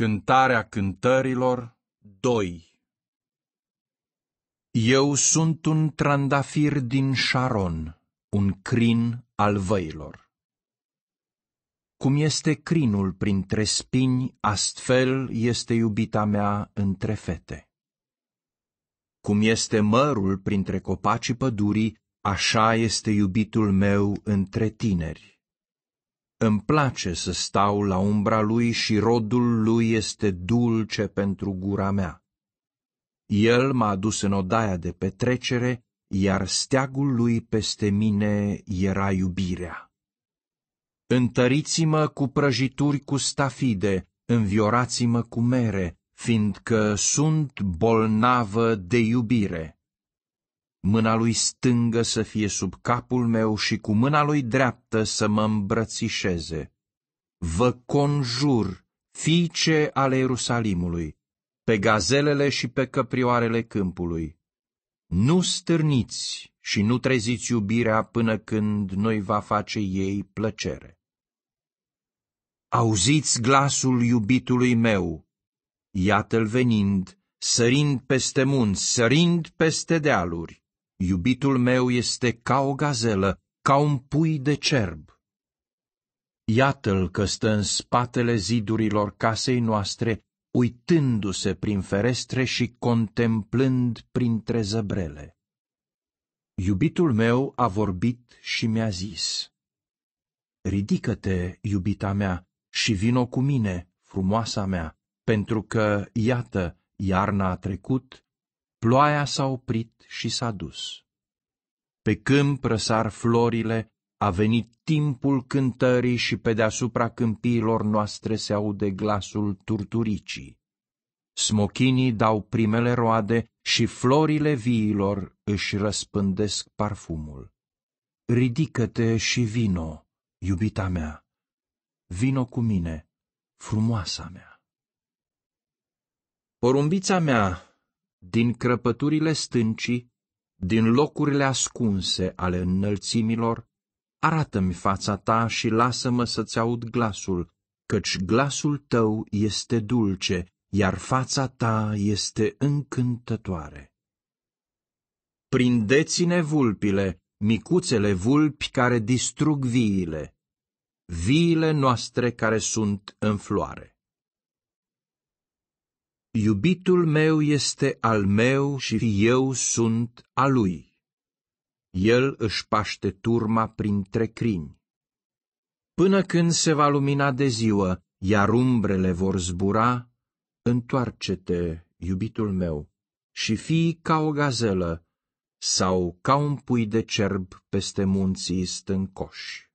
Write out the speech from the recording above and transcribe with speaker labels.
Speaker 1: Cântarea cântărilor 2 Eu sunt un trandafir din Sharon, un crin al văilor. Cum este crinul printre spini, astfel este iubita mea între fete. Cum este mărul printre copacii pădurii, așa este iubitul meu între tineri îmi place să stau la umbra lui și rodul lui este dulce pentru gura mea. El m-a adus în odaia de petrecere, iar steagul lui peste mine era iubirea. Întăriți-mă cu prăjituri cu stafide, înviorați-mă cu mere, fiindcă sunt bolnavă de iubire mâna lui stângă să fie sub capul meu și cu mâna lui dreaptă să mă îmbrățișeze. Vă conjur, fiice ale Ierusalimului, pe gazelele și pe căprioarele câmpului. Nu stârniți și nu treziți iubirea până când noi va face ei plăcere. Auziți glasul iubitului meu, iată-l venind, sărind peste munți, sărind peste dealuri Iubitul meu este ca o gazelă, ca un pui de cerb. Iată-l că stă în spatele zidurilor casei noastre, uitându-se prin ferestre și contemplând printre zăbrele. Iubitul meu a vorbit și mi-a zis, Ridică-te, iubita mea, și vino cu mine, frumoasa mea, pentru că, iată, iarna a trecut Ploaia s-a oprit și s-a dus. Pe câmp răsar florile, a venit timpul cântării și pe deasupra câmpiilor noastre se aude glasul turturicii. Smochinii dau primele roade și florile viilor își răspândesc parfumul. Ridică-te și vino, iubita mea, vino cu mine, frumoasa mea. Porumbița mea, din crăpăturile stâncii, din locurile ascunse ale înălțimilor, arată-mi fața ta și lasă-mă să-ți aud glasul, căci glasul tău este dulce, iar fața ta este încântătoare. Prindeți-ne vulpile, micuțele vulpi care distrug viile, viile noastre care sunt în floare. Iubitul meu este al meu și eu sunt al lui. El își paște turma printre crini. Până când se va lumina de ziua, iar umbrele vor zbura, întoarce-te, iubitul meu, și fii ca o gazelă sau ca un pui de cerb peste munții stâncoși.